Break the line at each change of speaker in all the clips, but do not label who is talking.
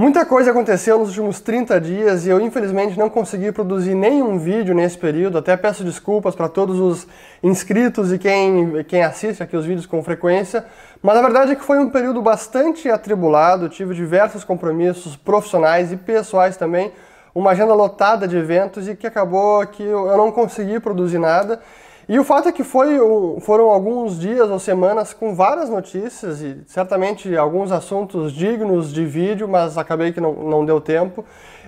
Muita coisa aconteceu nos últimos 30 dias e eu infelizmente não consegui produzir nenhum vídeo nesse período. Até peço desculpas para todos os inscritos e quem, quem assiste aqui os vídeos com frequência. Mas a verdade é que foi um período bastante atribulado, tive diversos compromissos profissionais e pessoais também, uma agenda lotada de eventos e que acabou que eu não consegui produzir nada. E o fato é que foi, foram alguns dias ou semanas com várias notícias e certamente alguns assuntos dignos de vídeo, mas acabei que não, não deu tempo.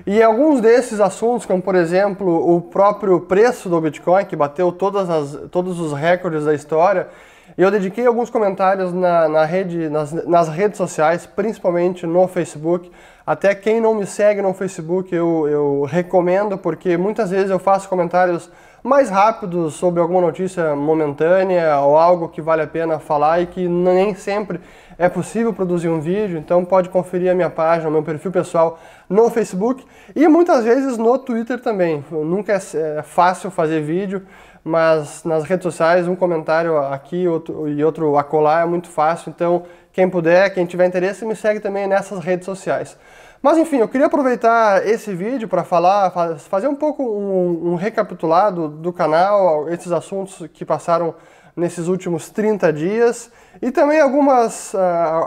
E alguns desses assuntos, como por exemplo o próprio preço do Bitcoin, que bateu todas as, todos os recordes da história, eu dediquei alguns comentários na, na rede, nas, nas, redes sociais, principalmente no Facebook. Até quem não me segue no Facebook, eu, eu recomendo, porque muitas vezes eu faço comentários mais rápido sobre alguma notícia momentânea ou algo que vale a pena falar e que nem sempre é possível produzir um vídeo, então pode conferir a minha página, o meu perfil pessoal no Facebook e muitas vezes no Twitter também. Nunca é, é fácil fazer vídeo, mas nas redes sociais um comentário aqui e outro acolá é muito fácil, então quem puder, quem tiver interesse, me segue também nessas redes sociais. Mas enfim, eu queria aproveitar esse vídeo para falar, fazer um pouco um, um recapitulado do canal, esses assuntos que passaram nesses últimos 30 dias e também algumas uh,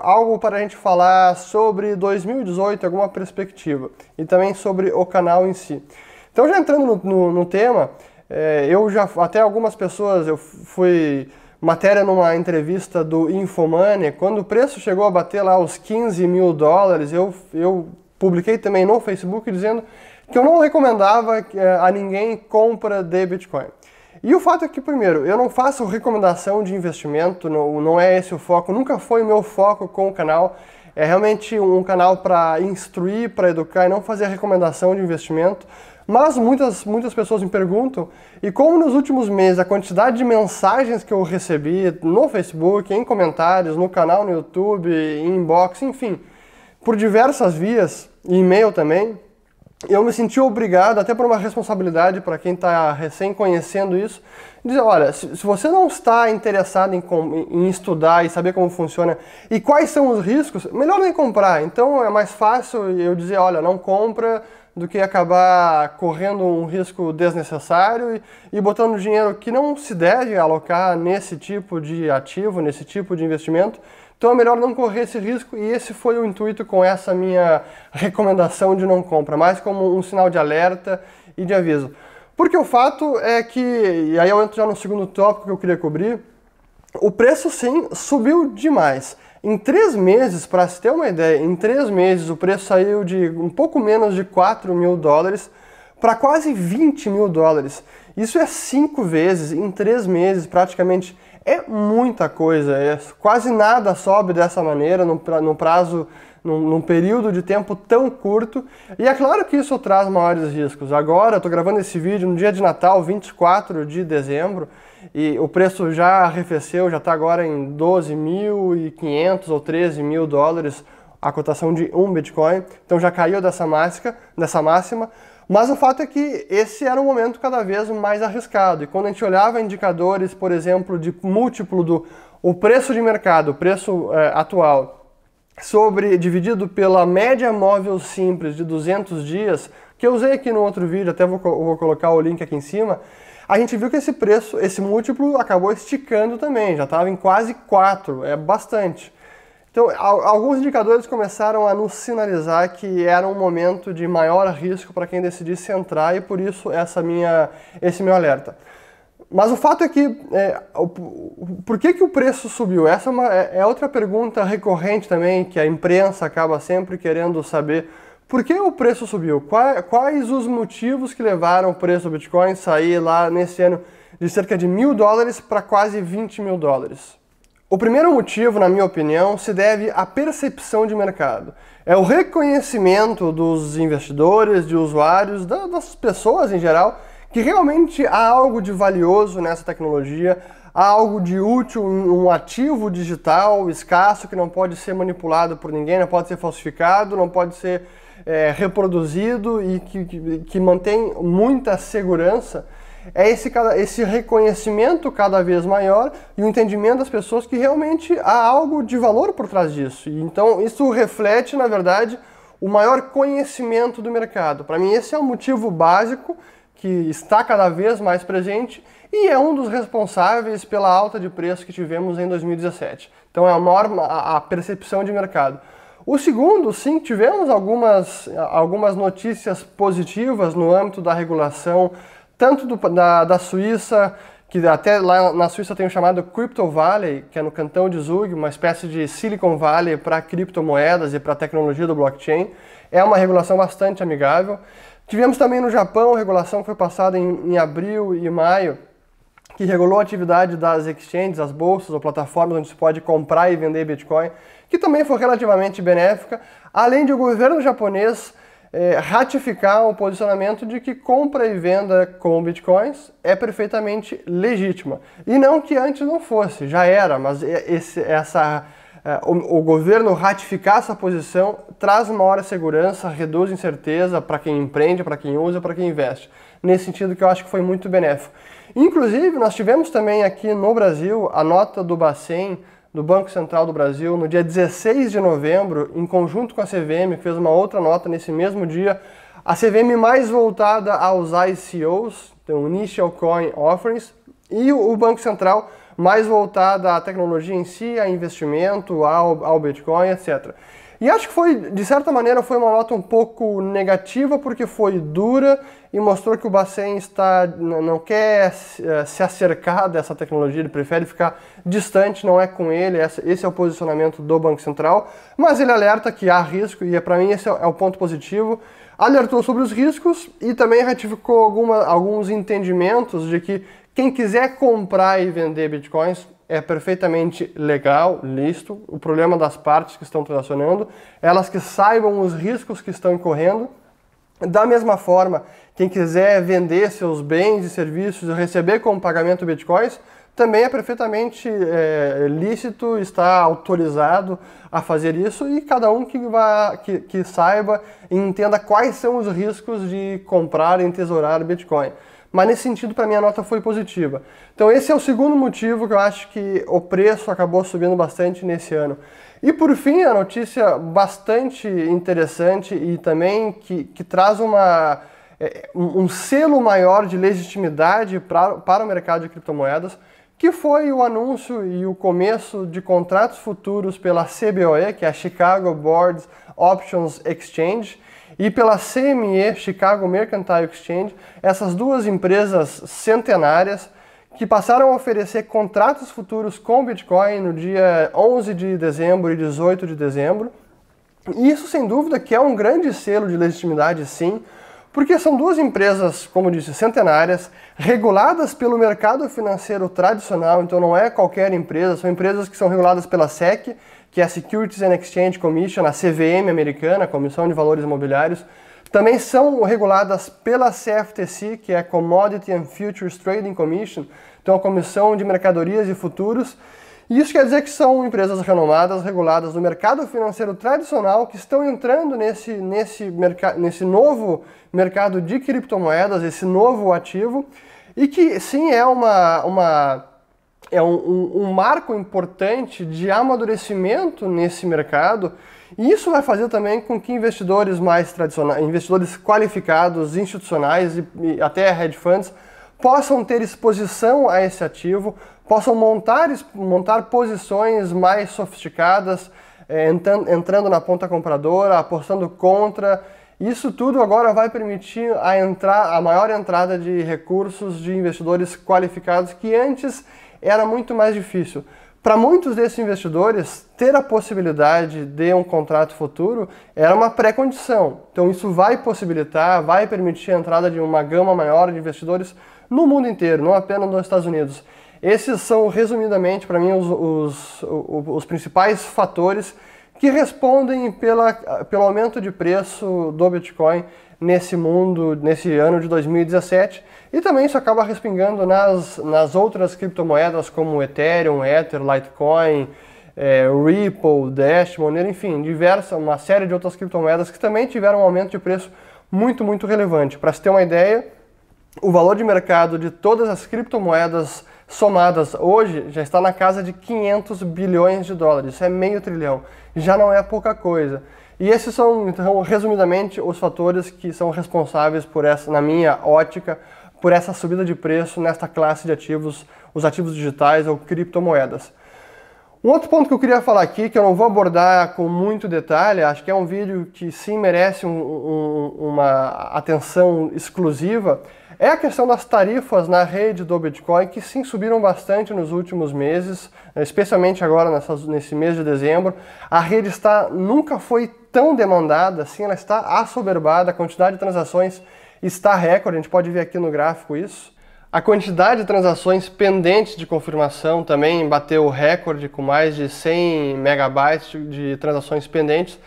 algo para a gente falar sobre 2018, alguma perspectiva e também sobre o canal em si. Então já entrando no, no, no tema, é, eu já até algumas pessoas eu fui matéria numa entrevista do Infomoney, quando o preço chegou a bater lá os 15 mil dólares, eu, eu publiquei também no Facebook dizendo que eu não recomendava eh, a ninguém compra de Bitcoin. E o fato é que, primeiro, eu não faço recomendação de investimento, não, não é esse o foco, nunca foi meu foco com o canal. É realmente um canal para instruir, para educar e não fazer recomendação de investimento. Mas muitas, muitas pessoas me perguntam, e como nos últimos meses a quantidade de mensagens que eu recebi no Facebook, em comentários, no canal no YouTube, em inbox, enfim, por diversas vias, e-mail também, eu me senti obrigado, até por uma responsabilidade para quem está recém conhecendo isso, dizer, olha, se, se você não está interessado em, em, estudar e saber como funciona e quais são os riscos, melhor nem comprar. Então é mais fácil eu dizer, olha, não compra do que acabar correndo um risco desnecessário e, e botando dinheiro que não se deve alocar nesse tipo de ativo, nesse tipo de investimento então é melhor não correr esse risco e esse foi o intuito com essa minha recomendação de não compra, mais como um sinal de alerta e de aviso. Porque o fato é que, e aí eu entro já no segundo tópico que eu queria cobrir, o preço sim subiu demais. Em três meses, para se ter uma ideia, em três meses o preço saiu de um pouco menos de 4 mil dólares para quase 20 mil dólares. Isso é cinco vezes em três meses, praticamente é muita coisa, é, quase nada sobe dessa maneira num, pra, num prazo, num, num, período de tempo tão curto. E é claro que isso traz maiores riscos. Agora, estou gravando esse vídeo no dia de Natal, 24 de dezembro, e o preço já arrefeceu, já está agora em 12.500 ou 13 mil dólares a cotação de um Bitcoin, então já caiu dessa, dessa máxima. Mas o fato é que esse era um momento cada vez mais arriscado. E quando a gente olhava indicadores, por exemplo, de múltiplo do o preço de mercado, o preço é, atual, sobre dividido pela média móvel simples de 200 dias, que eu usei aqui no outro vídeo, até vou, vou colocar o link aqui em cima, a gente viu que esse preço, esse múltiplo acabou esticando também, já estava em quase 4, é bastante. Então, alguns indicadores começaram a nos sinalizar que era um momento de maior risco para quem decidisse entrar e por isso essa minha, esse meu alerta. Mas o fato é que, é, por que, que o preço subiu? Essa é, uma, é, é outra pergunta recorrente também, que a imprensa acaba sempre querendo saber. Por que o preço subiu? Quais, quais os motivos que levaram o preço do Bitcoin sair lá nesse ano de cerca de mil dólares para quase 20 mil dólares? O primeiro motivo, na minha opinião, se deve à percepção de mercado. É o reconhecimento dos investidores, de usuários, das pessoas em geral, que realmente há algo de valioso nessa tecnologia, há algo de útil, um ativo digital escasso que não pode ser manipulado por ninguém, não pode ser falsificado, não pode ser é, reproduzido e que, que, que mantém muita segurança é esse, esse reconhecimento cada vez maior e o entendimento das pessoas que realmente há algo de valor por trás disso. Então, isso reflete, na verdade, o maior conhecimento do mercado. Para mim, esse é o um motivo básico que está cada vez mais presente e é um dos responsáveis pela alta de preço que tivemos em 2017. Então, é a maior a percepção de mercado. O segundo, sim, tivemos algumas, algumas notícias positivas no âmbito da regulação tanto do, da, da Suíça, que até lá na Suíça tem o chamado Crypto Valley, que é no cantão de Zug, uma espécie de Silicon Valley para criptomoedas e para a tecnologia do blockchain. É uma regulação bastante amigável. Tivemos também no Japão regulação que foi passada em, em abril e maio, que regulou a atividade das exchanges, as bolsas ou plataformas onde se pode comprar e vender Bitcoin, que também foi relativamente benéfica, além de o governo japonês é, ratificar o posicionamento de que compra e venda com bitcoins é perfeitamente legítima. E não que antes não fosse, já era, mas é, esse, essa, é, o, o, governo ratificar essa posição traz maior segurança, reduz incerteza para quem empreende, para quem usa, para quem investe. Nesse sentido que eu acho que foi muito benéfico. Inclusive, nós tivemos também aqui no Brasil a nota do Bacen do Banco Central do Brasil, no dia 16 de novembro, em conjunto com a CVM, que fez uma outra nota nesse mesmo dia, a CVM mais voltada a usar ICOs, então Initial Coin Offerings, e o Banco Central mais voltada à tecnologia em si, a investimento, ao, ao Bitcoin, etc. E acho que foi, de certa maneira, foi uma nota um pouco negativa, porque foi dura e mostrou que o Bacen está, não quer eh, se acercar dessa tecnologia, ele prefere ficar distante, não é com ele, esse é o posicionamento do Banco Central, mas ele alerta que há risco, e é para mim esse é, é o ponto positivo, alertou sobre os riscos e também ratificou alguma, alguns entendimentos de que quem quiser comprar e vender bitcoins é perfeitamente legal, listo, o problema das partes que estão transacionando, elas que saibam os riscos que estão correndo, da mesma forma, quem quiser vender seus bens e serviços e receber como pagamento bitcoins, também é perfeitamente é, lícito, está autorizado a fazer isso e cada um que, vá, que, que saiba e entenda quais são os riscos de comprar e entesourar Bitcoin. Mas nesse sentido, para mim, a nota foi positiva. Então esse é o segundo motivo que eu acho que o preço acabou subindo bastante nesse ano. E por fim, a notícia bastante interessante e também que, que traz uma, é, um selo maior de legitimidade pra, para o mercado de criptomoedas, que foi o anúncio e o começo de contratos futuros pela CBOE, que é a Chicago Board Options Exchange, e pela CME, Chicago Mercantile Exchange, essas duas empresas centenárias que passaram a oferecer contratos futuros com Bitcoin no dia 11 de dezembro e 18 de dezembro. E isso, sem dúvida, que é um grande selo de legitimidade, sim, porque são duas empresas, como disse, centenárias, reguladas pelo mercado financeiro tradicional, então não é qualquer empresa, são empresas que são reguladas pela SEC que é a Securities and Exchange Commission, a CVM americana, a Comissão de Valores Imobiliários, também são reguladas pela CFTC, que é a Commodity and Futures Trading Commission, então a Comissão de Mercadorias e Futuros. E isso quer dizer que são empresas renomadas, reguladas no mercado financeiro tradicional, que estão entrando nesse, nesse, nesse novo mercado de criptomoedas, esse novo ativo, e que sim é uma, uma é um, um, um, marco importante de amadurecimento nesse mercado. E isso vai fazer também com que investidores mais tradicionais, investidores qualificados, institucionais e, e até hedge funds possam ter exposição a esse ativo, possam montar, montar posições mais sofisticadas, é, eh, entrando, entrando na ponta compradora, apostando contra. Isso tudo agora vai permitir a, entrar, a maior entrada de recursos de investidores qualificados que antes era muito mais difícil. Para muitos desses investidores, ter a possibilidade de um contrato futuro era uma pré-condição. Então, isso vai possibilitar, vai permitir a entrada de uma gama maior de investidores no mundo inteiro, não apenas nos Estados Unidos. Esses são, resumidamente, para mim, os, os, os, principais fatores que respondem pela, pelo aumento de preço do Bitcoin nesse mundo, nesse ano de 2017. E também isso acaba respingando nas, nas outras criptomoedas como Ethereum, Ether, Litecoin, é, Ripple, Dash, Monero, enfim, diversa, uma série de outras criptomoedas que também tiveram um aumento de preço muito, muito relevante. Para se ter uma ideia, o valor de mercado de todas as criptomoedas somadas hoje já está na casa de 500 bilhões de dólares, isso é meio trilhão, já não é pouca coisa. E esses são, então, resumidamente, os fatores que são responsáveis por essa, na minha ótica, por essa subida de preço nesta classe de ativos, os ativos digitais ou criptomoedas. Um outro ponto que eu queria falar aqui, que eu não vou abordar com muito detalhe, acho que é um vídeo que sim merece um, um, uma atenção exclusiva, é a questão das tarifas na rede do Bitcoin, que sim subiram bastante nos últimos meses, especialmente agora nesse mês de dezembro. A rede está nunca foi tão demandada assim, ela está assoberbada, a quantidade de transações está recorde, a gente pode ver aqui no gráfico isso. A quantidade de transações pendentes de confirmação também bateu o recorde com mais de 100 megabytes de transações pendentes.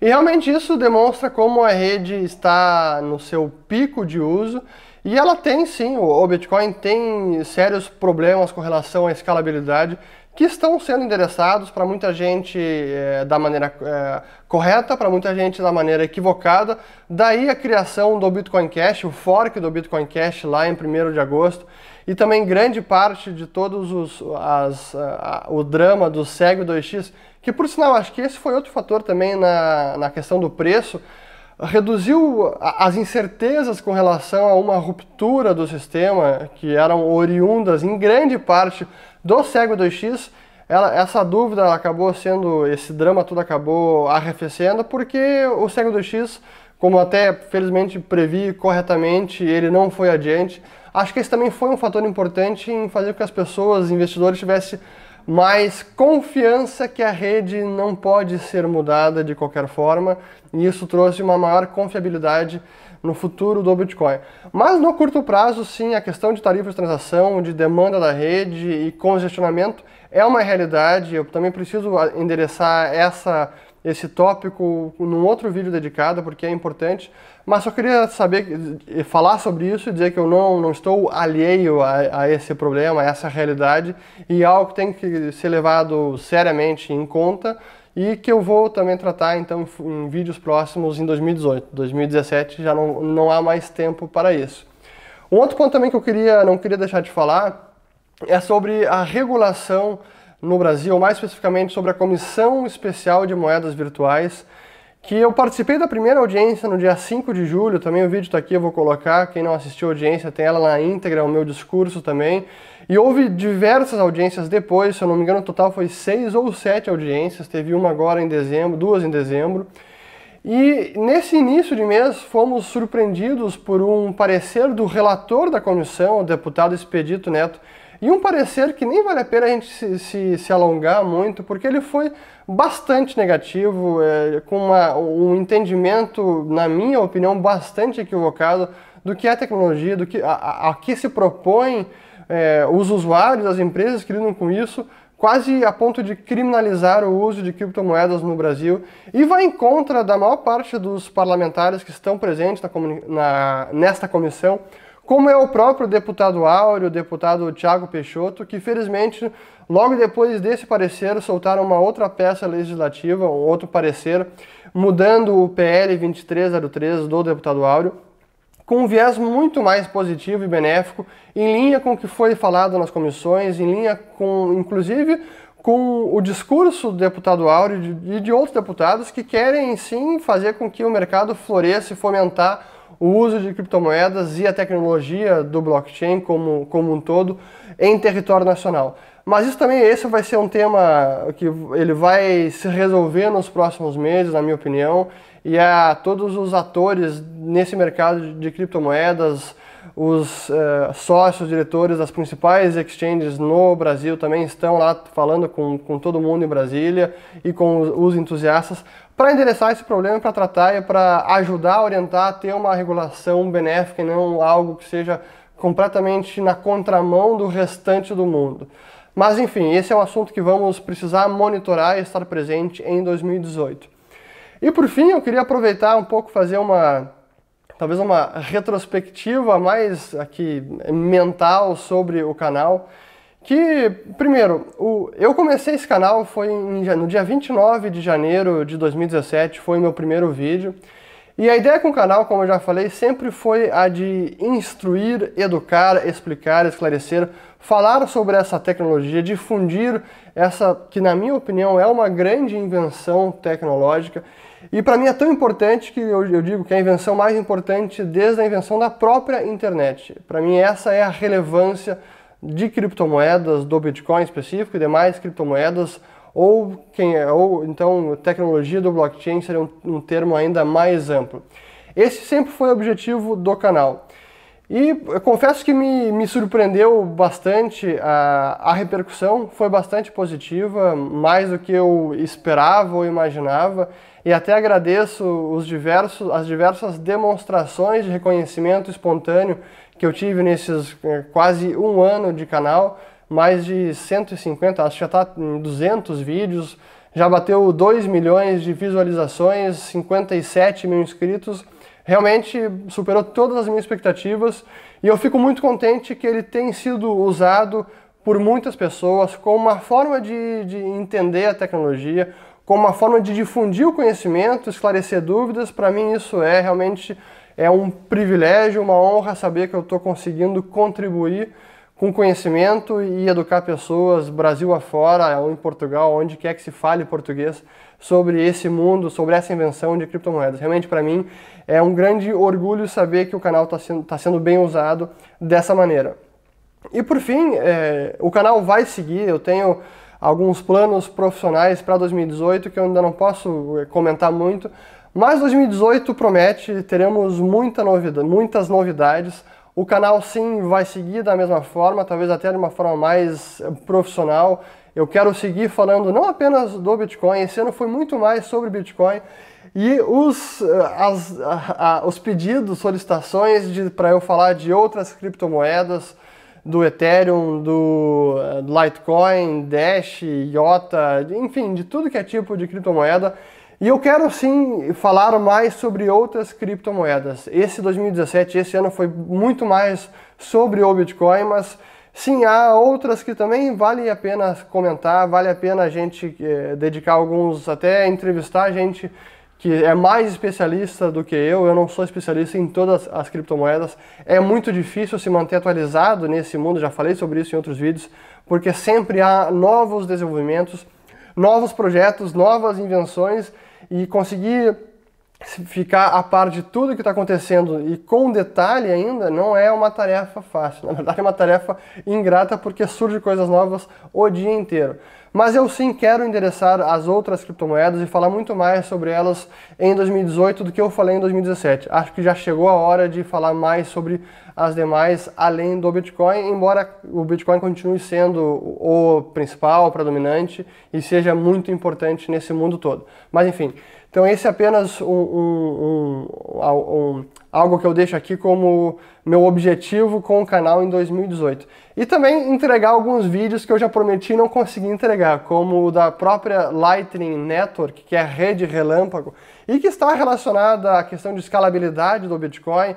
E realmente isso demonstra como a rede está no seu pico de uso e ela tem sim, o Bitcoin tem sérios problemas com relação à escalabilidade que estão sendo endereçados para muita gente é, da maneira é, correta, para muita gente da maneira equivocada. Daí a criação do Bitcoin Cash, o fork do Bitcoin Cash lá em 1 de agosto. E também grande parte de todos os as, a, a, o drama do segwit 2X, que por sinal acho que esse foi outro fator também na, na questão do preço reduziu as incertezas com relação a uma ruptura do sistema, que eram oriundas em grande parte do cego 2X. Ela, essa dúvida acabou sendo, esse drama tudo acabou arrefecendo, porque o cego 2X, como até felizmente previ corretamente, ele não foi adiante. Acho que esse também foi um fator importante em fazer com que as pessoas, investidores, tivessem mas confiança que a rede não pode ser mudada de qualquer forma, e isso trouxe uma maior confiabilidade no futuro do Bitcoin. Mas no curto prazo, sim, a questão de tarifas de transação, de demanda da rede e congestionamento é uma realidade. Eu também preciso endereçar essa esse tópico num outro vídeo dedicado, porque é importante. Mas só queria saber, eh, falar sobre isso e dizer que eu não, não estou alheio a, a esse problema, a essa realidade, e é algo que tem que ser levado seriamente em conta e que eu vou também tratar então em vídeos próximos em 2018. 2017 já não, não há mais tempo para isso. Um outro ponto também que eu queria, não queria deixar de falar é sobre a regulação no Brasil, mais especificamente sobre a Comissão Especial de Moedas Virtuais, que eu participei da primeira audiência no dia 5 de julho, também o vídeo está aqui, eu vou colocar, quem não assistiu a audiência tem ela na íntegra, o meu discurso também, e houve diversas audiências depois, se eu não me engano, o total foi seis ou sete audiências, teve uma agora em dezembro, duas em dezembro, e nesse início de mês fomos surpreendidos por um parecer do relator da comissão, o deputado Expedito Neto, e um parecer que nem vale a pena a gente se, se, se alongar muito, porque ele foi bastante negativo, é, com uma, um entendimento, na minha opinião, bastante equivocado do que é tecnologia, do que, a, a que se propõe é, os usuários, as empresas que lidam com isso, quase a ponto de criminalizar o uso de criptomoedas no Brasil e vai em contra da maior parte dos parlamentares que estão presentes na, na, nesta comissão como é o próprio deputado Áureo, o deputado Tiago Peixoto, que felizmente, logo depois desse parecer, soltaram uma outra peça legislativa, um outro parecer, mudando o PL 2303 do deputado Áureo, com um viés muito mais positivo e benéfico, em linha com o que foi falado nas comissões, em linha com, inclusive, com o discurso do deputado Áureo e de outros deputados que querem sim fazer com que o mercado floresça e fomentar o uso de criptomoedas e a tecnologia do blockchain como, como um todo em território nacional. Mas isso também, esse vai ser um tema que ele vai se resolver nos próximos meses, na minha opinião, e a todos os atores nesse mercado de criptomoedas, os uh, sócios, diretores das principais exchanges no Brasil também estão lá falando com, com todo mundo em Brasília e com os, os entusiastas para endereçar esse problema, para tratar e para ajudar, orientar, a ter uma regulação benéfica e não algo que seja completamente na contramão do restante do mundo. Mas enfim, esse é um assunto que vamos precisar monitorar e estar presente em 2018. E por fim, eu queria aproveitar um pouco, fazer uma talvez uma retrospectiva mais aqui mental sobre o canal. Que, primeiro, o, eu comecei esse canal foi em, no dia 29 de janeiro de 2017, foi o meu primeiro vídeo. E a ideia com o canal, como eu já falei, sempre foi a de instruir, educar, explicar, esclarecer, falar sobre essa tecnologia, difundir essa que, na minha opinião, é uma grande invenção tecnológica e para mim é tão importante que eu, eu, digo que é a invenção mais importante desde a invenção da própria internet. Para mim essa é a relevância de criptomoedas, do Bitcoin específico e demais criptomoedas, ou quem é, ou então tecnologia do blockchain seria um, um termo ainda mais amplo. Esse sempre foi o objetivo do canal e eu confesso que me, me surpreendeu bastante, a, a repercussão foi bastante positiva, mais do que eu esperava ou imaginava, e até agradeço os diversos, as diversas demonstrações de reconhecimento espontâneo que eu tive nesses eh, quase um ano de canal, mais de 150, acho que já está em 200 vídeos, já bateu 2 milhões de visualizações, 57 mil inscritos, realmente superou todas as minhas expectativas e eu fico muito contente que ele tem sido usado por muitas pessoas como uma forma de, de entender a tecnologia, como uma forma de difundir o conhecimento, esclarecer dúvidas. Para mim, isso é realmente é um privilégio, uma honra saber que eu estou conseguindo contribuir com conhecimento e educar pessoas Brasil afora ou em Portugal, onde quer que se fale português sobre esse mundo, sobre essa invenção de criptomoedas. Realmente, para mim, é um grande orgulho saber que o canal está sendo, tá sendo bem usado dessa maneira. E por fim, é, o canal vai seguir, eu tenho alguns planos profissionais para 2018 que eu ainda não posso é, comentar muito, mas 2018 promete, teremos muita novidade, muitas novidades. O canal sim vai seguir da mesma forma, talvez até de uma forma mais é, profissional eu quero seguir falando não apenas do Bitcoin, esse ano foi muito mais sobre Bitcoin. E os, eh, as, a, a, os pedidos, solicitações para eu falar de outras criptomoedas, do Ethereum, eh, do Litecoin, Dash, Iota, enfim, de tudo que é tipo de criptomoeda. E eu quero sim falar mais sobre outras criptomoedas. Esse 2017, esse ano foi muito mais sobre o Bitcoin, mas Sim, há outras que também vale a pena comentar, vale a pena a gente é, dedicar alguns, até entrevistar a gente que é mais especialista do que eu, eu não sou especialista em todas as criptomoedas. É muito difícil se manter atualizado nesse mundo, já falei sobre isso em outros vídeos, porque sempre há novos desenvolvimentos, novos projetos, novas invenções e conseguir ficar a par de tudo que está acontecendo e com detalhe ainda não é uma tarefa fácil. Na verdade, é uma tarefa ingrata porque surge coisas novas o dia inteiro. Mas eu sim quero endereçar as outras criptomoedas e falar muito mais sobre elas em 2018 do que eu falei em 2017. Acho que já chegou a hora de falar mais sobre as demais além do Bitcoin, embora o Bitcoin continue sendo o principal, o predominante e seja muito importante nesse mundo todo. Mas enfim, então esse é apenas um, um, um, um algo que eu deixo aqui como meu objetivo com o canal em 2018. E também entregar alguns vídeos que eu já prometi e não consegui entregar, como o da própria Lightning Network, que é a rede relâmpago, e que está relacionada à questão de escalabilidade do Bitcoin,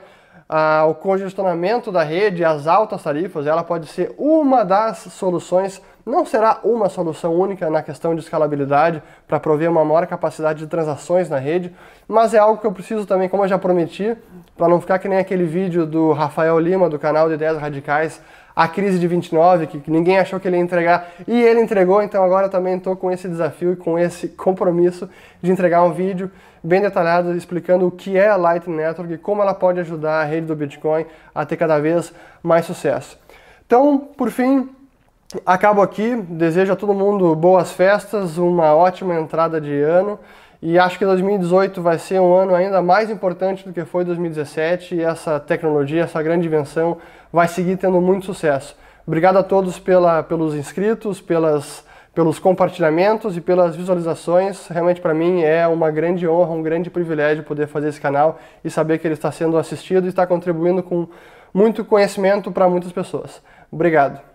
ah, o congestionamento da rede, as altas tarifas, ela pode ser uma das soluções, não será uma solução única na questão de escalabilidade para prover uma maior capacidade de transações na rede, mas é algo que eu preciso também, como eu já prometi, para não ficar que nem aquele vídeo do Rafael Lima, do canal de Ideias Radicais, a crise de 29, que ninguém achou que ele ia entregar, e ele entregou, então agora também estou com esse desafio e com esse compromisso de entregar um vídeo bem detalhado explicando o que é a Lightning Network e como ela pode ajudar a rede do Bitcoin a ter cada vez mais sucesso. Então, por fim, acabo aqui, desejo a todo mundo boas festas, uma ótima entrada de ano. E acho que 2018 vai ser um ano ainda mais importante do que foi 2017 e essa tecnologia, essa grande invenção vai seguir tendo muito sucesso. Obrigado a todos pela, pelos inscritos, pelas, pelos compartilhamentos e pelas visualizações. Realmente para mim é uma grande honra, um grande privilégio poder fazer esse canal e saber que ele está sendo assistido e está contribuindo com muito conhecimento para muitas pessoas. Obrigado.